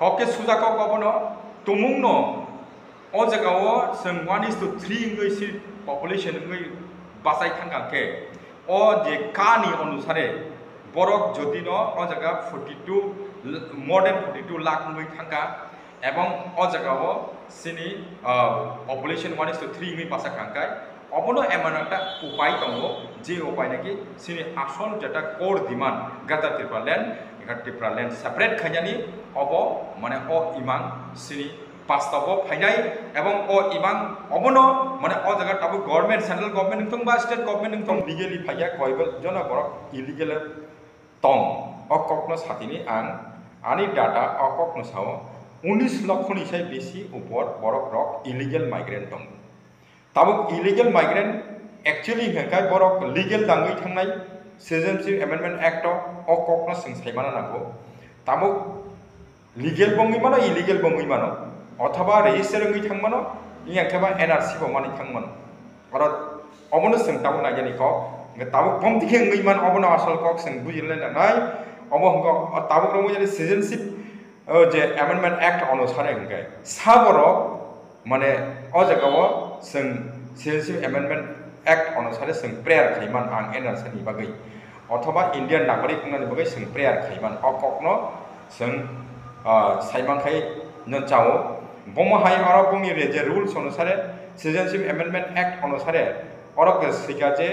거기에 수작과 거보노 도몽노 어제가워 선 1이스토 3인의 실 পপুলেশনই বাঁচাই থাকাকে অ যে কানি অনুসারে বরক যদি ন অ জায়গা forty two more than forty two lakh নই থাকা এবং অ জায়গাও সিনি population one is to three ইংই বাসা খাঙ্কায় অবন এমন একটা উপায় দङ যে উপায় নাকি সিনি আসল যেটা কোর ডিমান্ড গাতা Tipra land Tipra land separate খাইজানি অব মানে অ ইমাং শ্রী পাস্তাব ফাইনাই এবং অ ইমাং অবন মানে অ জায়গা টাবু গভর্নমেন্ট সেন্ট্রাল গভর্নমেন্ট নিতং বা স্টেট গভর্নমেন্ট নিতং লিগেলি ফাইয়া কয়বল জন বরক ইলিগেল তং অককন সাথিনি আং আনি ডাটা অককন সাও উনিশ লক্ষনি সাই বেশি উপর বরক রক ইলিগেল মাইগ্রেন্ট দং তাবুক ইলিগেল মাইগ্রেন্ট একচুয়ালি হেঁকায় বরক লিগেল দাঙ্গি থাকাই সিটিজেনশিপ অ্যামেন্ডমেন্ট অ্যাক্ট অককন সিং সাইমানা নাগো তাবুক লিগেল বঙ্গি মানো ইলিগেল বঙ্গি মানো অথবা রেজিস্টার গই থাকমানো ইং এনআরসি বমানি থাকমানো অর্থাৎ অবনো সং তাবো না জানি তাবো কম দিকে গই অবনো আসল কক সং বুঝিলে না নাই অব হক তাবো ক্রম জানি সিজনশিপ যে অ্যামেন্ডমেন্ট অ্যাক্ট অনুসারে হঙ্কে সাবর মানে অ জায়গাও সং সিটিজেনশিপ অ্যামেন্ডমেন্ট অ্যাক্ট অনুসারে সং প্রেয়ার খাইমান আং এনআরসি বাকি অথবা ইন্ডিয়ান নাগরিক বাকি সং প্রেয়ার খাইমান অ ককনো সং সাইবাংখাই চাও বম হাই অরকম রেজে রুলস অনুসারে সিটিজেনশিপ এমেন্ডমেন্ট অ্যাক্ট অনুসারে অরক সিকা যে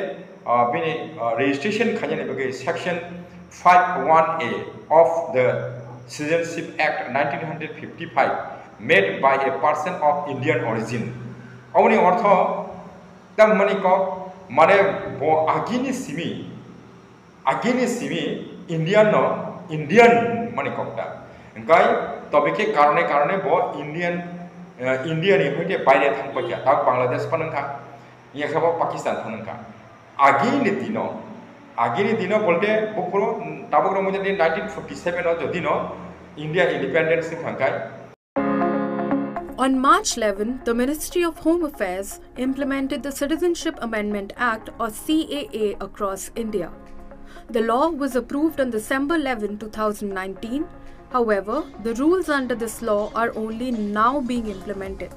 বিনি রেজিস্ট্রেশন খাজানি বগে section five one A of the citizenship act nineteen hundred fifty five made by a person of Indian origin অবনি অর্থ তার মানে ক মানে আগিনি সিমি আগিনি সিমি ইন্ডিয়ান ইন্ডিয়ান মানে ককটা गई तब के कारण कारण बो इंडियन इंडियन इफेक्ट बाहर थंग क्या ये पाकिस्तान थंग आगे दिन आगे दिन बोलते मुझे नाइनटीन फोर्टी सेवेन जो दिन India independence On March 11, the Ministry of Home Affairs implemented the Citizenship Amendment Act or CAA across India. The law was approved on December 11, 2019 However, the rules under this law are only now being implemented.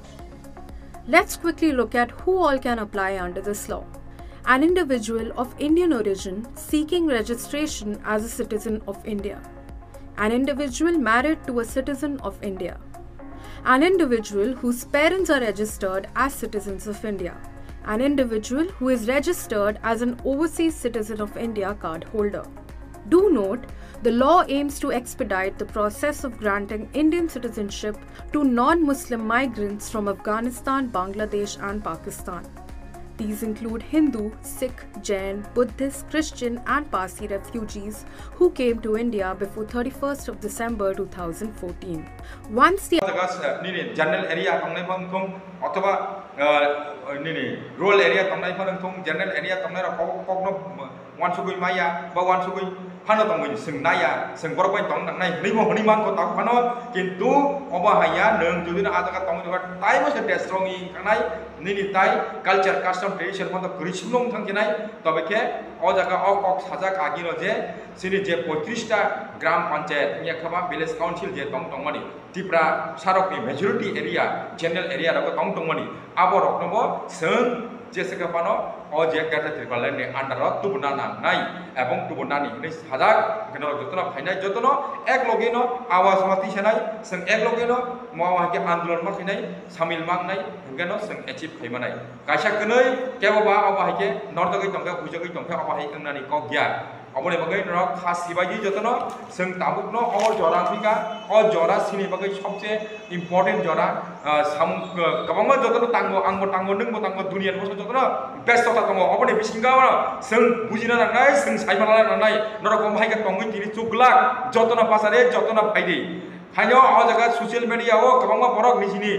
Let's quickly look at who all can apply under this law. An individual of Indian origin seeking registration as a citizen of India. An individual married to a citizen of India. An individual whose parents are registered as citizens of India. An individual who is registered as an overseas citizen of India card holder. Do note the law aims to expedite the process of granting Indian citizenship to non Muslim migrants from Afghanistan, Bangladesh, and Pakistan. These include Hindu, Sikh, Jain, Buddhist, Christian, and Parsi refugees who came to India before 31st of December 2014. Once the general area uh, uh, area general area phano tong mình sừng nay à sừng qua quanh tong đằng này đi một đi mang của tong phano trên tu oba haya nương chú đi na ataka tong juga tai mới sẽ đẹp strong in cái này nên đi tai culture custom tradition phong tập gửi xuống nông thằng cái này তবে কে অজাগা অক অক সাজা কাগিন যে সিনি যে পঁয়ত্রিশটা গ্রাম পঞ্চায়েত ইয়াখাবা village council যে দং দংমানি ত্রিপুরা সারকনি মেজরিটি এরিয়া জেনারেল এরিয়া রকম দং দংমানি আবার রকম সং 제스가 바노 어제 가타 트리발레니 안다라 투브나나 나이 এবং টুবু নানি নেই সাজাক গেনর যতন ফাইনাই যতন এক লগে ন আওয়াজ মাতি সেনাই সং এক লগে ন মাওয়াকে আন্দোলন মা খাইনাই সামিল মাং নাই গেন সং অ্যাচিভ খাইমানাই কাইসা কনই কেববা অবাহাইকে নর্দগৈ টংকা বুজগৈ টংকা অবাহাই কংনানি কক গিয়া আমি বাকি খাসি বাই যতনো যাবুকনো অমর জরা থাকা অ জরা সিনে বাকি সবচেয়ে ইম্পর্টেন্ট জরা সামু গবং যতন তাঙ্গো আঙ্গো টাঙ্গো নো তাঙ্গো দুনিয়ান বস্তু যতন ব্যস্ততা দো আপনি বিশৃঙ্খল যুজিনা নাই সাইমা লাই নরকম ভাইকে টঙ্গি তিনি চুকলাক যতন পাশারে যতন ভাইদে হাইও অ জায়গা সোশ্যাল মিডিয়াও গবং বড় নিজিনি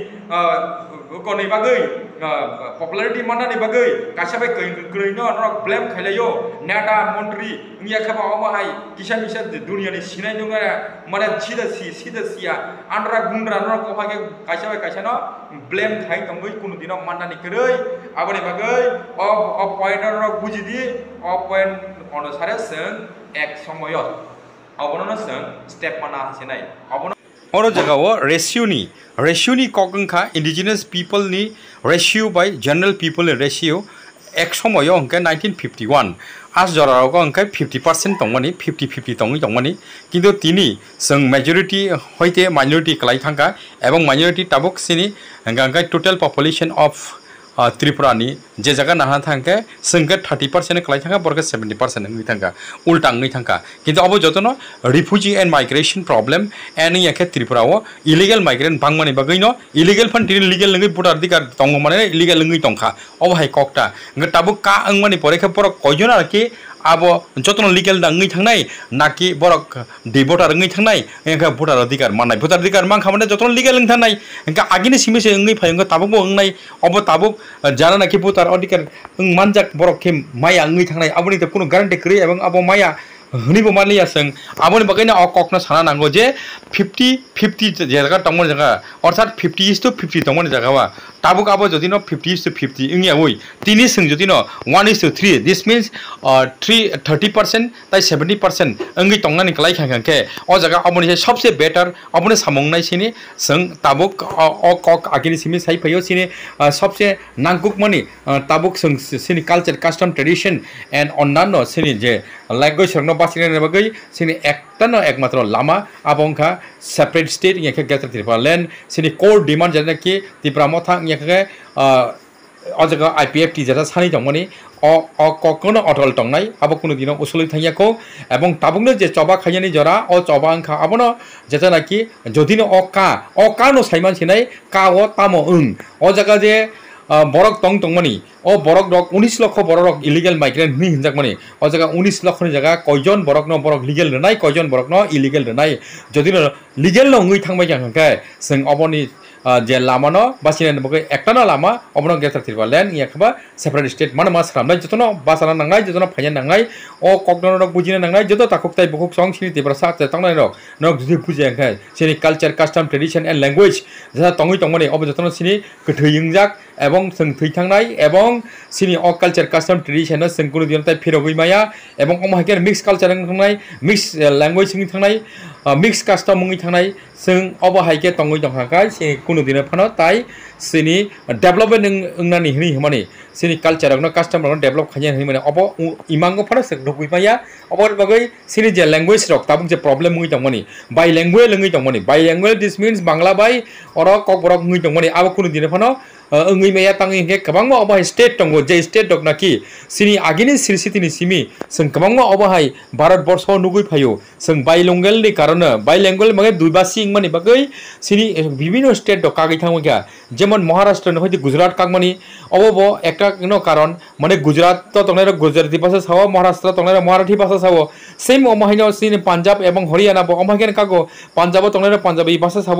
কনে বাকি popularity mana ni bagai kasih baik kain kain no orang blame khelayo nada menteri ni akan bawa mahai kisah kisah dunia ni sinai juga mana sida si sida siya anra gundra anra kau hanya kasih baik kasih no blame khai tunggu kuno dina mana ni kerai abang ni bagai of of point orang buji di of point অনুসারে সেন এক সময়ত অবননা সেন step মানা আছে নাই অবন অৰ জেগাও ৰেচিঅ'নি ৰেচিঅ'নি ককংখা indigenous পিপল নি ratio' বাই general পিপল নি ratio' এক সময়ও হংকে নাইনটিন ফিফটি ওৱান আছ জৰাৰক হংকে ফিফটি পাৰ্চেণ্ট দমানি ফিফটি ফিফটি তঙি দমানি কিন্তু তিনি যোন মেজৰিটি সৈতে মাইনৰিটি কলাই থাকা এবং মাইনৰিটি টাবুক চিনি হংকে হংকে টোটেল পপুলেশ্যন অফ त्रिपुरानि जे जायगा नाहा थांखे सोंगे थार्टि पार्सेन्ट खालाय थांखा बरखे सेभेन्टि पार्सेन्ट नै थांखा उल्टा नै थांखा किन्तु अब जतन रिफ्युजि एन्ड माइग्रेसन प्रब्लेम एन एखे त्रिपुराव इलिगेल माइग्रेन्ट बांमानि बागै न इलिगेल फान्थि लिगेल नोङै भोटार अधिकार दङ माने इलिगेल नोङै दंखा अबहाय ककटा ओंखायन दाबो का ओंमानि परेखे परख कयजन आरोखि আবো যত্ন লিগেল রঙই থাকাই নাকি বরক দি ভোটার রঙই থাকাই এঙ্কা ভোটার অধিকার মানাই ভোটার অধিকার মান খামানে যত্ন লিগেল থাকাই এঙ্কা আগিনি সিমেসে অঙ্গি ফাইঙ্গা তাবুক অংনাই অব তাবুক যারা নাকি ভোটার অধিকার মানজাক বরক খে মায়া অঙ্গি থাকাই আবনি কোনো গ্যারান্টি করি এবং আবো মায়া হনিব মানলি আসং আমনি বাকাইনা অ কখনো সানা নাঙ্গো যে ফিফটি ফিফটি জায়গা টমন জায়গা অর্থাৎ ফিফটি ইস টু ফিফটি টমন জায়গা तबुक अब जो नो फिफ्टी इज टू फिफ्टी इन ए वही तीन सिंह जो नो one is to three this means three thirty percent तई सेवेंटी पर्सेंट अंगी टोना निकलाई खा खे और जगह अब सबसे बेटर अब सामने सिंह टाबुक कक आगे सही फैयो सिने सबसे नागुक मानी टाबुक सिनी कल्चर कस्टम ट्रेडिशन एंड अन्य जे लाइक सरना बासी सिनी एक तन स्टेट इंखे गेजर जैसे कि एखे अजग आई पी एफ टी जेटा सानी दौमानी अकन अटल दौन अब कुनुदिन उसलै थको एवं तबुंग जे चबा खाइन जरा अ चबा अंखा अब जेतानी जदि अकानो सैमान से का ओ तामो ऊन अजगा जे बरक टंग टंगमानी ओ बरक रक उन्नीस लक्ष बरक इलिगेल माइग्रेन्ट नि हिंजाकमानी ओ जगह उन्नीस लक्ष जगह कयजन बरक न बरक लिगेल रनाय कयजन बरक न इलिगेल रनाय जदि लिगेल नङै थांबाय जाखाय सों अबनि जे लामा न बासिनाय बगे एकटा न लामा अमन गेफ्तार थिरबा लेन याखबा सेपरेट स्टेट मान मा सामनाय जतन बासाना नांगाय जतन फाइना नांगाय अ कगनन रक बुजिना नांगाय जत ताखुक ताय बखुक सं सिनि तिब्रा सा ते तंगनाय रक नक जुदि बुजे अंखाय सिनि culture custom tradition and language जता तङै तङमने अब जतन सिनि गथैयंजाक এবং সং থাকাই এবং সিনি অ কালচার কাস্টম ট্রেডিশন সঙ্গ কোনো দিন তাই ফিরো হইমায়া এবং কমহাকে মিক্স কালচার থাকাই মিক্স ল্যাঙ্গুয়েজ সঙ্গে থাকাই মিক্স কাস্টম মঙ্গি থাকাই সঙ্গ অবহাইকে টঙ্গই টঙ্গাকাই সে কোনো দিন ফানো তাই সিনি ডেভেলপমেন্ট নাই হই মানে সিনি কালচার হোক কাস্টম হোক ডেভেলপ খাইয়া হই মানে অব ইমাং ফানো সঙ্গ ঢুকুইমায়া অবর বগৈ সিনি যে ল্যাঙ্গুয়েজ রক তাবং যে প্রবলেম মঙ্গি টঙ্গমানি বাই ল্যাঙ্গুয়েজ লঙ্গি টঙ্গমানি বাই ল্যাঙ্গুয়েজ দিস মিন্স বাংলা বাই অরক কক বরক মঙ্গি টঙ্গমানি আবার কোনো দিন ফানো ଅଙ୍ଗୁଇ ମେୟା ପାଙ୍ଗ ହେ କବାଙ୍ଗ ଅବହାଇ ଷ୍ଟେଟ୍ ଟଙ୍ଗ ଯେ ଷ୍ଟେଟ୍ ଡକ୍ ନାକି ସିନି ଆଗିନି ଶୀର୍ଷିତି ନିସିମି ସେ କବାଙ୍ଗ ଅବହାଇ ଭାରତ ବର୍ଷ ନୁଗୁଇ ଫାଇଓ ସେ ବାଇଲଙ୍ଗେଲ ନି କାରଣ ବାଇଲଙ୍ଗେଲ ମଗେ ଦୁଇବାସୀ ଇଙ୍ଗମାନେ ବାକି ସିନି ବିଭିନ୍ନ ଷ୍ଟେଟ୍ ଡକା ଗଇଥାଉ ଗ୍ୟା ଯେମନ ମହାରାଷ୍ଟ୍ର ନ ହୋଇଛି ଗୁଜରାଟ କାଙ୍ଗମାନେ ଅବବ ଏକାକିନ କାରଣ ମାନେ ଗୁଜରାଟ ତ ତଙ୍ଗରେ ଗୁଜରାତି ଭାଷା ସହ ମହାରାଷ୍ଟ୍ର ତଙ୍ଗରେ ମରାଠୀ ଭାଷା ସହ ସେମ୍ ଅମହାଇନ ସିନି ପଞ୍ଜାବ ଏବଂ ହରିୟାଣା ଅମହାଗେନ କାଗ ପଞ୍ଜାବ ତଙ୍ଗରେ ପଞ୍ଜାବୀ ଭାଷା ସହ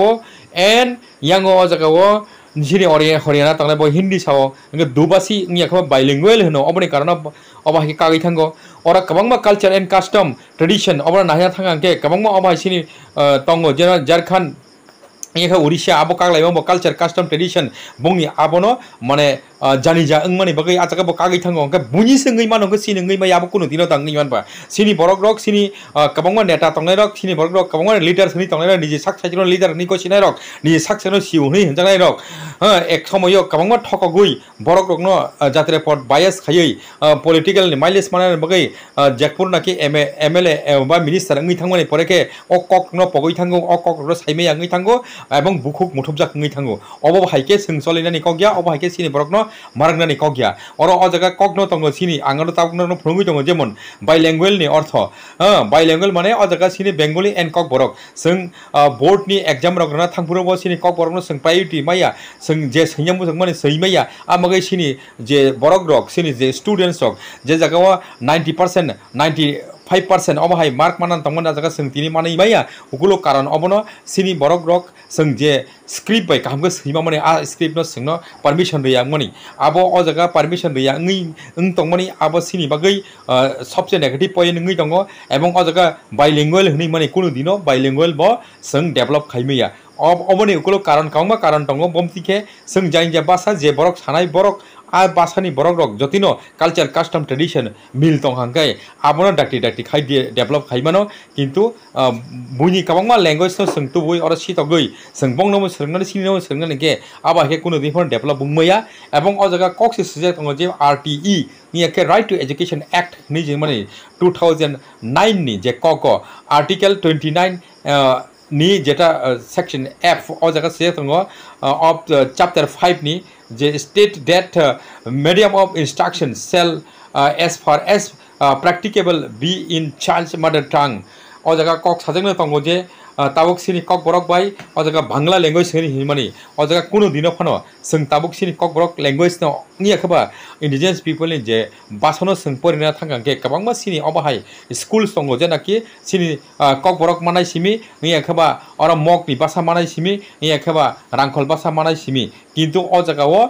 ଏନ୍ ୟାଙ୍ଗ ଜାଗା নিশিনি হরিয়ানা তাহলে বই হিন্দি সব দুবাসী নিয়ে বাইলিঙ্গুয়েল হন অবনি কারণ অবাহিকে কাগই থাঙ্গ ওরা কবং বা কালচার এন্ড কাস্টম ট্রেডিশন অবরা নাহিয়া থাঙ্গা কে কবং বা অবাহ সিনি তঙ্গ যেন ঝাড়খান্ড ইয়ে উড়িষ্যা আবো কাকলাই কালচার কাস্টম ট্রেডিশন বুঙ্গি আবনো মানে janija engmani bagai ataka bo kagai thango ka buni sengai mano ka sini ngai ma yabo kunu dino tang ngai ba sini borok rok sini kabongwa neta tong ngai rok sini borok rok kabongwa leader sini tong ngai rok niji sak sajiron leader niko sini rok niji sak sajiron siu ngai hinta ngai rok ek somo yo kabongwa toko gui borok rok no jatere port bias kayoi political ni malis mana bagai jakpur naki mla ba minister ngai thango ni poreke okok no pogoi thango okok rok sai me yang ngai thango abong bukuk mutup jak ngai thango obo hai ke sengsol ina niko gya obo hai ke sini borok no মারাংনানি কগিয়া অর অজাগা কগ্ন তঙ্গ সিনি আঙ্গন তাপনারন ফ্রমি তঙ্গ যেমন বাই ল্যাঙ্গুয়েল নি অর্থ বাই ল্যাঙ্গুয়েল মানে অজাগা সিনি বেঙ্গলি এন্ড কক বরক সং বোর্ড নি এক্সাম রগনা থাংপুরব সিনি কক বরক সং প্রায়োরিটি মাইয়া সং যে সংযম সং মানে সই মাইয়া আমাগে সিনি যে বরক রক সিনি যে স্টুডেন্টস রক যে জায়গা ninety percent ninety five percent অবহাই মাৰ্ক মানান তমন দা জাগা চিনি মানে ইমাইয়া সকলো কাৰণ অব ন চিনি বৰক ৰক চং যে স্ক্ৰিপ্ট বাই কাম সৈমা মানে আ স্ক্ৰিপ্ট ন চিং ন পাৰ্মিশ্যন ৰয়া মানে আব অ জাগা পাৰ্মিশ্যন ৰয়া ঐ ং তংমানে আব চিনি বাগৈ সবচে নেগেটিভ পইণ্ট ঐ দঙ এবং অ জাগা বাইলেংগুৱেল হৈ মানে কোনো দিন বাইলেংগুৱেল ব চং ডেভেলপ খাইমৈয়া অব অবনে সকলো কাৰণ কাম বা কাৰণ দঙ বমতিকে চং যাই যে বাছা যে বৰক সানাই বৰক আর বাসানি বরং রক যতিন কালচার কাস্টম ট্রেডিশন মিল তংহাঙ্কাই আবার ডাক্তি ডাক্তি খাই দিয়ে ডেভেলপ খাইমানো কিন্তু বুঝি কাবংমা ল্যাঙ্গুয়েজ সঙ্গে বই আর শীতগৈ সঙ্গবং নম সঙ্গে সিনি নম সঙ্গে গে আবার হে কোনো দিন ডেভেলপ বুমা এবং ও জায়গা কক সে সুযোগ দো যে আর টি ই নিয়ে রাইট টু এজুকেশন অ্যাক্ট নিজে মানে টু থাউজেন্ড নাইন নি যে কক আর্টিকেল টুয়েন্টি নাইন নি যেটা সেকশন এফ ও জায়গা সে অফ চ্যাপ্টার ফাইভ নি যে state that medium of instruction shall as far as practicable be in child's mother tongue ও জায়গা কক সাজেন তঙ্গ যে তাবুক শ্ৰেণী কক বৰক বাই অজাগা বাংলা লেংগুৱেজ শ্ৰেণী হিমানী অজাগা কোনো দিনখন চং তাবুক শ্ৰেণী কক বৰক লেংগুৱেজ নিয়াখবা ইণ্ডিজেন্স পিপলনি যে বাচনো চং পৰিণা থাকে কেবাংবা চিনি অবাহাই স্কুল চঙো যে নাকি চিনি কক বৰক মানাই চিমি নিয়াখবা আৰু মগ নি বাচা মানাই চিমি নিয়াখবা ৰাংখল বাচা মানাই চিমি কিন্তু অজাগাও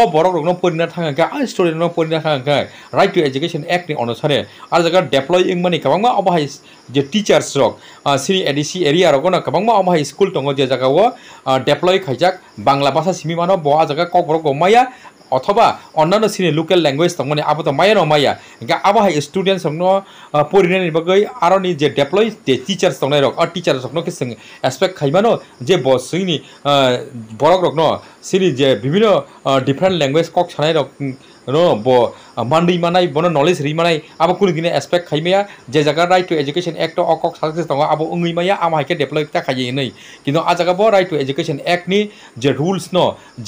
অবৰক ৰং পৰিণত থাকে আৰু ষ্টৰী ৰং পৰিণত থাকে ৰাইট টু এডুকেশ্যন এক্টনি অনুসাৰে আৰু জেগাৰ ডেপ্লয় ইং মানে কেবা অবাহাই যে টিচাৰ্ছ ৰক C A D C area ৰকো কেবা অবাহাই স্কুল দিয়ে জেগাও ডেপ্লয় খাইজাক বাংলা ভাষা চিমি মানুহ বহা জেগা কক ৰক মাইয়া অথবা অন্যান্য চিনি লোকেল লেংগুৱেজ তাৰমানে আবো মায়ে নমায়া গা আবো হাই ষ্টুডেণ্টছ হওক ন পঢ়িব আৰু নি যে ডেপ্লই টিচাৰ্ছ তাৰমানে ৰক টিচাৰ্ছ হওক নিচিং এক্সপেক্ট খাইবা ন যে বিনি বৰক ৰক ন চিনি যে বিভিন্ন ডিফাৰেণ্ট লেংগুৱেজ কক চানাই ৰক ন ব মান ৰিমানাই বনো নলেজ ৰিমানাই আবো কোনোদিনে এক্সপেক্ট খাইমায়া যে জেগা ৰাইট টু এডুকেশ্যন এক্ট অকক চাজেছ দ আবো অঙিমায়া আমাৰ হাইকে ডেভেলপ খাইয়ে নাই কিন্তু আজাগাব ৰাইট টু এডুকেশ্যন এক্টনি যে ৰুলছ ন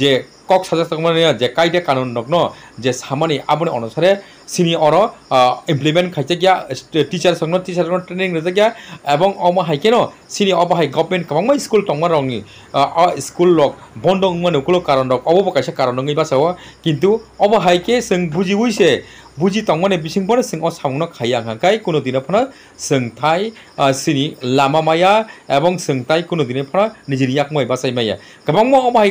যে কক চাজেষ্ট মানে যে কাইদে কানুন নক ন যে সামনি আপুনি অনুসাৰে চিনি অৰ ইমপ্লিমেণ্ট খাইছে গিয়া টিচাৰ সংগ টিচাৰ ট্ৰেইনিং নাযে গিয়া এবং অম হাইকে ন চিনি অব হাই গভমেণ্ট কামাক মই স্কুল টং ৰঙী অ স্কুল লগ বন্ধ মানে কোনো কাৰণ দক অব কাইছে কাৰণ নঙি বা চাব কিন্তু অব হাইকে চং বুজি বুজিছে বুজি তঙনে বিশৃঙ্গল সিং অ সামনে খাই আঙাকাই কোনো দিনে ফোন সঙ্গাই সিনি লামা মাইয়া এবং সঙ্গাই কোনো দিনে ফোন নিজের ইয়াক মই বাসাই মাইয়া গবং মো অমাই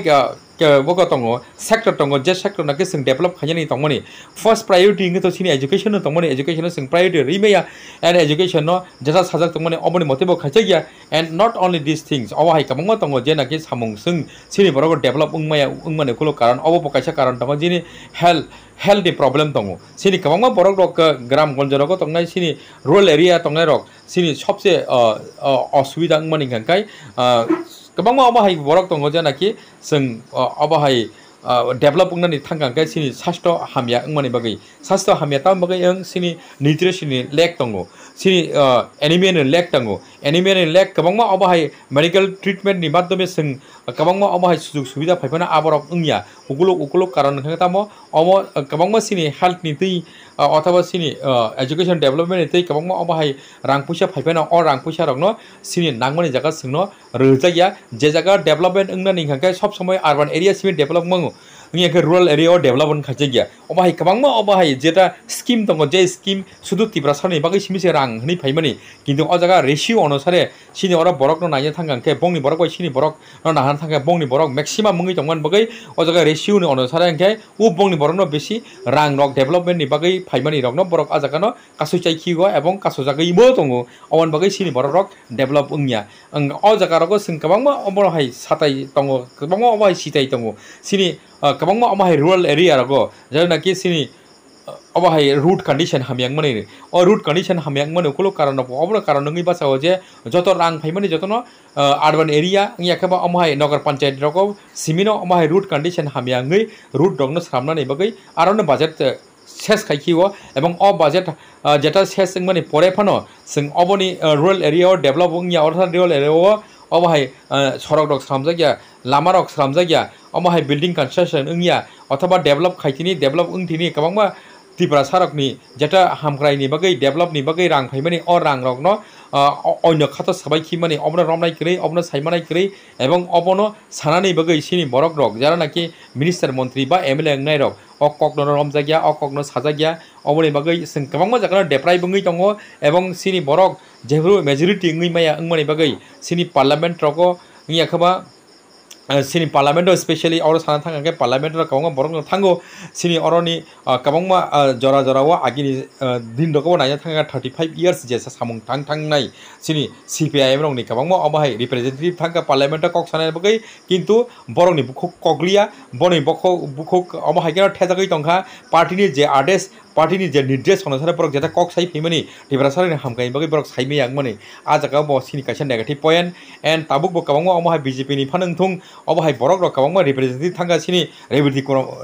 বগ তঙ সেক্টর তঙ যে সেক্টর নাকি সঙ্গ ডেভেলপ খাইনি তঙনি ফার্স্ট প্রায়োরিটি ইংতো সিনি এডুকেশন তঙনি এডুকেশন সিং প্রায়োরিটি রিমেয়া এন্ড এডুকেশন যেটা সাজাক তঙনি অবনি মতে খাইছেগিয়া and not only this things অবাহাই কবং তঙ যে নাকি সামং সিং সিনি বড় ডেভেলপ উংমায়া উংমানে কোনো কারণ অবপ কাইছে কারণ তঙ যিনি হেলথ হেলথ প্ৰব্লেম দং চিনি কমা বৰক ৰক গ্ৰাম গঞ্জ ৰক তংনাই চিনি ৰুৰেল এৰিয়া তংনাই ৰক চিনি সবচে অসুবিধা মানে হেংকাই কমা অবাহাই বৰক দং যে নাকি যাই অবাহাই ডেভেলপ হ'ব থাকে চিনি স্বাস্থ্য হামিয়া মানে বাকী 사스다 하면 다음 뭐가 영 신이 니트레신이 렉당고 신이 어 애니메는 렉당고 애니메는 렉 가방마 어바하이 메디컬 트리트먼트 니 마ধ্য메 승 가방마 어바하이 수족 수비다 발표나 아버럭 응야 우글록 우글록 কারণ হেতা ম অম কবংমা সিনি হেলথ নিতেই অথবা সিনি এডুকেশন ডেভেলপমেন্ট নিতেই কবংমা অবাহাই রাং পয়সা ফাইফেন অ রাং পয়সা রকনো সিনি নাংমানি জায়গা সঙ্গনো রোজাইয়া যে জায়গা ডেভেলপমেন্ট ওংনা নিখাঙ্কে সব সময় আরবান এরিয়া সিমি ডেভেলপ মঙ্গো n on kabang g kajegia. area develop jeda skim r r u a Oba hai ma oba hai l हिंगे रुरल एरिया ड े i ल प म ें ट i ा a े ग य i अबाहाय गोबांमा अ a ा ह ा य ज े u o स ् क a म दङ जे स ् o ि a सुदु तिब्रा सरनि ब ा n ै सिमिसे र ा n हनि फाइमानि किन्तु अ जागा र े n ि य ो अ न ु स a र े सिनि अर बरक न नाइने थांगांके ब ं न o बरक ब ा a सिनि बरक न न ा ह i o no ं ग े बंनि बरक मैक्सिमाम o ु ङ ै दंगन ब ा r ै अ जागा रेशियो नि अनुसारे अंके i बंनि बरक न बेसि रां रक डेभलपमेन्ट i ि बागै फाइमानि रक न बरक आ जागा g o o स a चाइ खिगो एवं क ा स o जागै इबो दङ अवन ब ा y a सिनि बरक रक डेभलप उ ङ य a अ जागा रक सिं गोबांमा अबहाय साताय दङ ग m ब ां म ा अबहाय सिताय दङ स i n i kamang ma amahai rural area rago jara na kisini amahai root condition hamyang mani o root condition hamyang mani kulo karan na pobra karan nungi basa oje joto rang pai mani joto no urban area ngia kaba amahai nogar panchayat rago simino amahai root condition hamyang ngai root dogno sramna nai bagai aron na budget ses kai kiwa ebang o budget jata ses sing mani pore pano sing oboni rural area or develop ngia or rural area o amahai sorok dog sramza kia lamar ok salam zagya omo hai building construction ungya othoba develop khaitini develop ungthini kabangma tipra sarok ni jeta hamkrai ni bagai develop ni bagai rang phaimani o rang rok no onno khata sabai ki mani obno romnai kri obno saimanai kri ebong obono sanani bagai sini borok rok jara naki minister montri ba mla angnai rok o kokno rom zagya o kokno sajagya obone bagai sing kabangma jakana deprai bungi tongo ebong sini borok jehru majority ngui maya angmani bagai sini parliament roko ngi akaba sini parliament especially oro sana thanga ke parliament ro kawang borong thango sini oro ni kawang ma jora jora wa agini din ro ko na ya thanga 35 years je sa samung thang thang nai sini cpim rong ni kawang ma obai representative thanga parliament kok sana bagai kintu borong ni bukhok koglia boni bokho bukhok obai ke theta kai tongkha party ni je adesh party जे निर्देश होना सारे बरक जेता कक सही फेमनी टिभरा सारे हम गई बगे बरक सही मेयांग मने आ जगह ब सिनि कैसा नेगेटिव पॉइंट एंड ताबुक ब कबांग ओ हाय बीजेपी नि फनंग थुंग ओ हाय बरक र कबांग मा रिप्रेजेंटेटिव थांगा सिनि रेबिति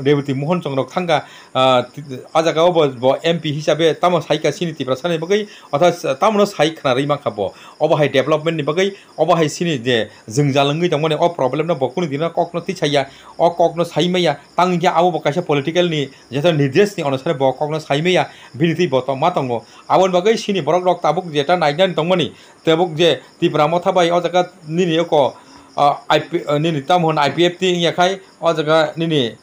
रेबिति मोहन चंद्र थांगा आ जगह ब ब एमपी हिसाबे ताम सही का सिनि टिभरा सारे बगे अर्थात ताम न सही खना रै मा खाबो ओ हाय डेवलपमेंट नि बगे ओ हाय सिनि जे जिंग जालंगै दङ ने ओ प्रॉब्लम न बकुनि दिन कक न ति छाया ओ कक न सही मैया तांग गे आबो ब कैसा पॉलिटिकल नि जेता निर्देश नि अनुसार ब कक न saimaya biliti boto matongo abon bagai sini borok rok tabuk jeta nainan tongmani tebuk je tipra motha bai o jaga nini ko IP nini tamhon IPF ti ya khai o jaga nini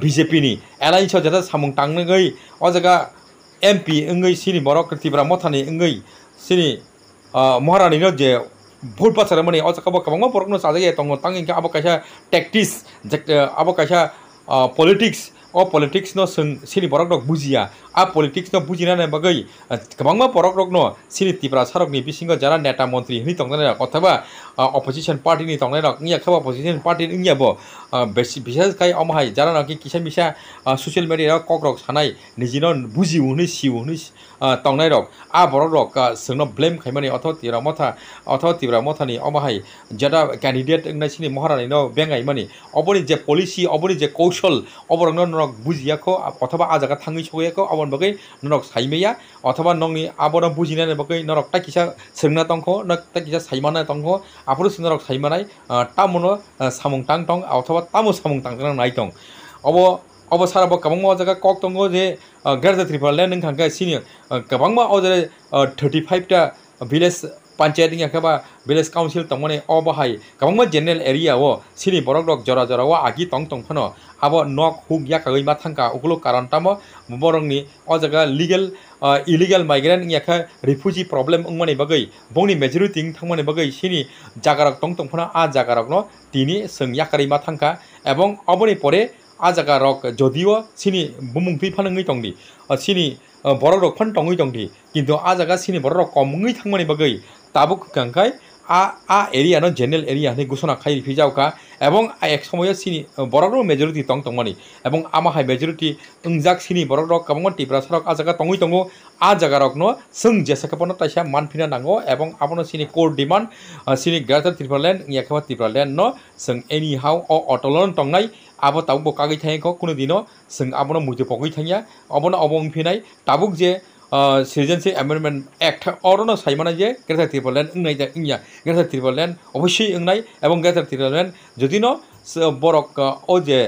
BJP ni alliance jeta samung tangne gai o jaga MP engai sini borok tipra motha ni engai sini মহারানী যে ভুল পাচারে মানে অচকাব কাবাঙ্গ পরকনো সাজাই তঙ্গ তাঙ্গিকে আবো কাইসা tactics আবো কাইসা politics অ politics ন চিনি পৰক দক বুজিয়া આ પોલિટિક્સનો ભુજિનાને મગજ ખમંગમાં પરોકરોગનો સિરી તીપ્રા સરકની બિસિંગ જરા નેતા મંત્રી હની તંગને અથવા ઓપોઝિશન પાર્ટીની તંગને રકની અથવા ઓપોઝિશન પાર્ટી ઇંગિયાબો વિશેષ કાંઈ અમહાય જરા નાખી કિશન બિસા સોશિયલ મીડિયા કોકરોક સાનાય નિજીનો ભુજી ઉની સી ઉની તંગનાય રક આ બરોક રક સંગનો બ્લેમ ખાইমানি অথবা তীরা মথা অথবা তীব্রা মথানি অমাহাই যেটা ক্যান্ডিডেট এংনাইসিনি মহারানীন বেঙ্গাইমানি অবনি যে পলিসি অবনি যে কৌশল অবরং বুঝিয়াকো অথবা আজাগা থাঙ্গি সৌয়াকো हाबन बगै नरक साइमैया अथवा नंनि आबदन बुजिनाने बगै नरक ता किसा सेंना तंखो नक ता किसा साइमाना तंखो आपुर सिनरक साइमानाय तामुन सामुंग तांग तंग अथवा तामु सामुंग तांग तंग नाय तंग अब अब सारा बकमंग जगा कक तंग जे ग्रेजुएट रिफरल ले नंखांगा सिनियर गबांगमा अजरे 35 ता village p a n c h a y a t n g a kaba village council tongmani obahai kabangma general area o s i n i borok dok jora jora w o a k i tong tong p o n o abo nok huk ya kagoi k ma t a n g k a u k u l u k a r a n tamo borong ni o jaga legal illegal migrant n g a k a refugee problem ungmani bagai bongni majority ting t o n g m o n i bagai sini jagarok tong tong p o n o a jagarok no tini seng ya kari k ma t a n g k a ebong oboni pore a jaga jodi rok sini wo b u u m আ জ p গ া a n যদিও সিনি বুমুংফি ফ া ন ঙ r o ি টংদি সিনি বড় rock ফান টংই টংদি কিন্তু আ i া গ া o ি ন ি ব k ় রক n g ঙ i t ি n g ক o n ন b a g ক i તાબુક કંકાઈ આ આ એરિયાનો এরিয়া એરિયાની ઘોષણા ખાઈ ફિજાવ કા এবং এক সময় সিনি বড়রও মেজরিটি টং তংমানি এবং আমাহাই মেজরিটি উংজাক সিনি বড় রক কাবং টিপ্রাস আ জায়গা তঙ্গুই তঙ্গো আ জায়গা রকনো সং জেসাকাপন তাইসা মানফিনা নাঙ্গো এবং আপনার সিনি কোর ডিমান্ড সিনি গ্রেটার ত্রিপুরাল্যান্ড ইয়াখাবা ত্রিপুরাল্যান্ড ন সং এনি হাও অ অটলন টংনাই আবো তাবুক বকাগৈ কোনো কোনোদিনও সং আপনার মুজে পগৈ থাইয়া অবনো অবংফিনাই তাবুক যে সিটিজেনশিপ অ্যামেন্ডমেন্ট অ্যাক্ট অরণ সাইমানা যে গ্রেটার ত্রিপলেন ইংনাই যা ইংয়া গ্রেটার ত্রিপলেন অবশ্যই ইংনাই এবং গ্রেটার ত্রিপলেন যদি ন বরক ও যে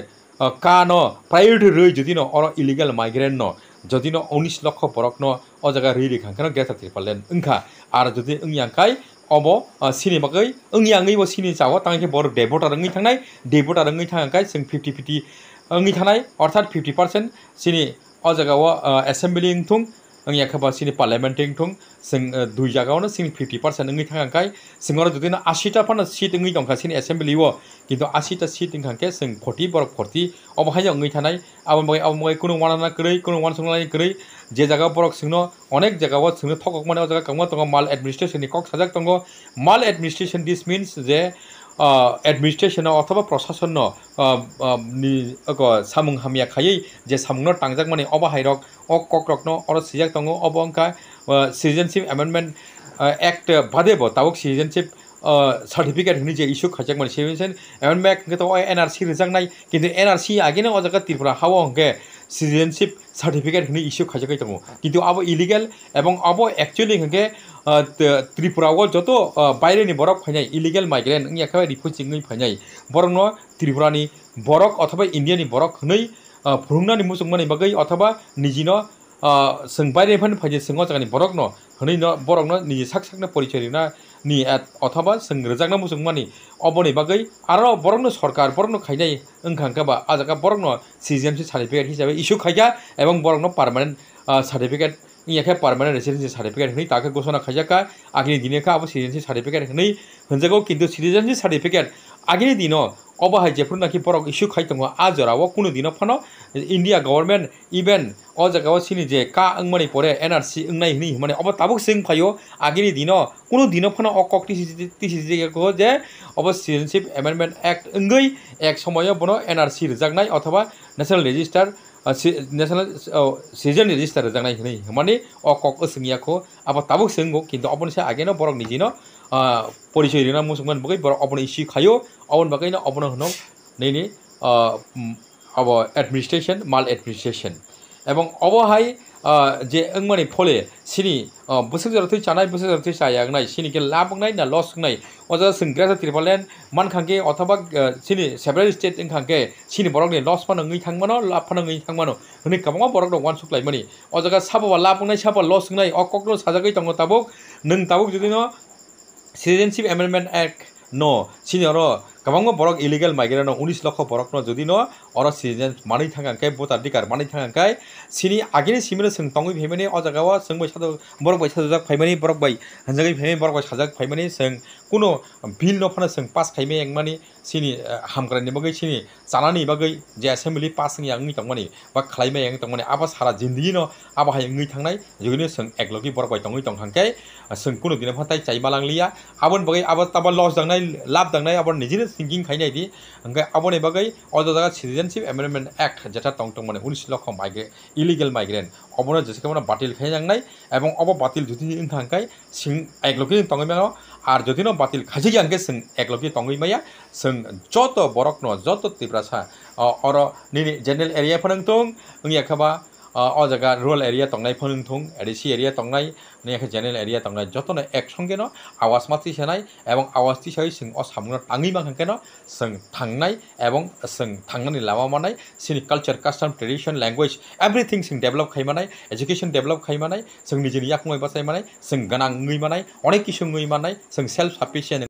কান প্রায়োরিটি রই যদি ন অর ইলিগাল মাইগ্রেন্ট ন যদি ন উনিশ লক্ষ বরক ন ও জায়গা রি কেন গ্রেটার ত্রিপলেন ইংখা আর যদি ইংয়াঙ্কাই অব সিনেমাকৈ ইংয়াঙ্গই ব সিনে চাও তাকে বড় ডেভোটার রঙই থাকাই ডেভোটার রঙই থাকাই जों ফিফটি ফিফটি রঙই থাকাই অর্থাৎ ফিফটি পার্সেন্ট সিনি ও জায়গাও এসেম্বলি ইংথুং ang yakhabar sini parliamenting thung sing dui jaga ona sing 50% ngi thanga kai singora jodi na 80 ta pana seat ngi tongka sini assembly wo kintu 80 ta seat ngi khanke sing 40 bor 40 obo hai ngi thanai abon bai abon bai kunu wanana krei kunu wan sung lai krei je jaga borok singno onek jaga wo singno thokok mane jaga kamwa tonga mal administration ni kok sajak tongo mal administration this means je administration अथवा प्रशासन सामुंग हामिया खायै जे सामुंगनो टांगजाक माने अब हाइरक अ कक रकनो अर सिजाक तंगो अब अंका सिटिजनशिप एमेंडमेंट एक्ट बादेबो तावक सिटिजनशिप চাৰ্টিফিকেট হুনি যে ইছুক খাইজাক মানে চেভেন চেন এমন মেক হে তো এন আৰ চি ৰিজাকনাই কিন্তু এন আৰ চি আগেনে অজাগ ত্ৰিপুৰা হাও হে চিটিজেনশ্বিপ চাৰ্টিফিকেট হুনি ইছুক খাইজাকৈ তাকো কিন্তু আব ইলিগেল এবং আব একচুৱেলি হে ত্ৰিপুৰাও যত বাইৰেনি বৰক ফাইনাই ইলিগেল মাইগ্ৰেণ্ট নি একেবাৰে ৰিফিউজিং ফাইনাই বৰং ত্ৰিপুৰানি বৰক অথবা ইণ্ডিয়ানি বৰক হুনি ফুৰুংনানি মুচুংমানি বাগৈ অথবা নিজিনৰ সংবাইনিফান ফাইজে সিংহজাকানি বরকনো হনিন বরকনো নিজে পরিচয় না নি অথবা সংরজাকনো মুসংমানি অবনি বাকে আরও বরকনো সরকার বরকনো খাইনাই ওংখাঙ্কাবা আজাকা বরকনো সিজিএমসি সার্টিফিকেট হিসাবে ইস্যু খাইয়া এবং বরকনো পার্মানেন্ট সার্টিফিকেট ইয়াকে পার্মানেন্ট রেসিডেন্সি সার্টিফিকেট হই তাকে ঘোষণা খাইজাকা আগের দিনে আবার সিটিজেনশিপ সার্টিফিকেট হই হনজাগো কিন্তু সিটিজেনশিপ সার্টিফিকেট আগের দিনও ক'ব হয় যে ফুৰ নাকি পৰক ইচ্ছুক খাই তুমি আজৰাব কোনো দিনফন ইণ্ডিয়া গভৰ্ণমেণ্ট ইভেন অ জেগাও চিনি যে কা অংমানি পৰে এন আৰ চি অংনাই শুনি মানে অৱ তাবুক চিং ফাইও আগিৰি দিন কোনো দিনফন অকক টিচি কওঁ যে অৱ চিটিজেনশ্বিপ এমেণ্ডমেণ্ট এক্ট অংগৈ এক সময় বনো এন আৰ চি ৰজাগনাই অথবা national register national citizen register ৰজাগনাই শুনি মানে অকক অসমীয়াকো আৱ তাবুক চিংগো কিন্তু অৱশ্যে আগেনো বৰক নিজিনো प र ि i य रेना मुसुमान बगे बर अपन इसी ख o य ो अवन बगे न o प न हनो नैनि अब ए ड म ि t ि स ् ट ् र े श न माल i ड म ि न ि स t ट ् र े श न এবং অবহাই যে ওংমানি ফ ল n সিনি বসে জ র n ে চানাই বসে জরতে চায়াগ নাই স ি ন a ক ে ল n ভ নাই না লস নাই অজা স a ং গ ্ n া স া ত ্ র t প া ল ে ন ম i ন খ া ঙ ্ ক ে অ থ ব t সিনি সেভেল স ্ ট ে o n ং খ s ঙ ্ ক ে i ি ন ি বরকনি লস ফানো ওই থ াং ম া n ো লাভ ফানো ওই থাংমানো হনি কামাঙ্গা বরক দং ওয়ান স ু ক ল া ই ম a ন ি অজাগা সাবাবা লাভ নাই স া i া লস নাই অককনো সাজাগৈ দङ তাবুক নং তাবুক যদি ন চিটিজেনশ্বিপ এমেণ্ডমেণ্ট এক্ট ন চিনি অ' কাবাংগ বৰক ইলিগেল মাইগ্ৰেণ্ট ন ঊনৈছ লক্ষ বৰক ন যদি ন 어라시젠 많이 탄강가에 보다 리가 많이 탄강가에 신이 아기는 시민을 성방의 배면에 어자가와 성모 사도 뭐라고 사도작 배면이 बै 한자기 배면 뭐라고 사작 배면이 성 꾸노 빌로 파는 성 파스 가이메 양만이 신이 함가라니 먹이 신이 자나니 먹이 제 아셈블리 파스 양이 동만이 막 클라이메 양 동만이 아바 사라 진디노 아바 양이 탕나이 여기는 성 액럭이 뭐라고 동이 동한가에 성 꾸노 기는 파타이 자이말랑리야 아번 먹이 아바 따바 로스 당나이 랍 당나이 아번 니지는 싱킹 가이나이디 그러니까 아번에 먹이 어자다가 시즌 ইমার্জেন্সি অ্যামেন্ডমেন্ট অ্যাক্ট যেটা টং টং মানে উনিশ লক্ষ মাইগ্রে ইলিগেল মাইগ্রেন অবর জেসিকে মানে বাতিল খাই যাং নাই এবং অব বাতিল যদি থাকাই সিং একলকি টঙ্গই মানো আর যদি ন বাতিল খাজি যাঙ্গে সিং একলকি টঙ্গই মাইয়া সিং যত বরক বরকন যত তিব্রাসা অর নি জেনারেল এরিয়া ফনাং তং ইয়াখাবা অ জায়গা রুরাল এরিয়া তংনাই থুং এডিসি এরিয়া তংনাই নিয়ে জেনারেল এরিয়া তংনাই যতন একসঙ্গে ন আওয়াজ মাতি সেনাই এবং আওয়াজ তি সাই সিং অ সামুনা টাঙ্গি মাখাঙ্কে ন এবং সঙ্গে লামা মানাই সিনি culture custom tradition language everything সিং ডেভেলপ খাইমানাই এডুকেশন ডেভেলপ খাইমানাই সিং নিজেনি ইয়াকুমাই বাসাইমানাই সিং গানাং নুইমানাই অনেক কিছু নুইমানাই সিং সেলফ সাফিসিয়েন্ট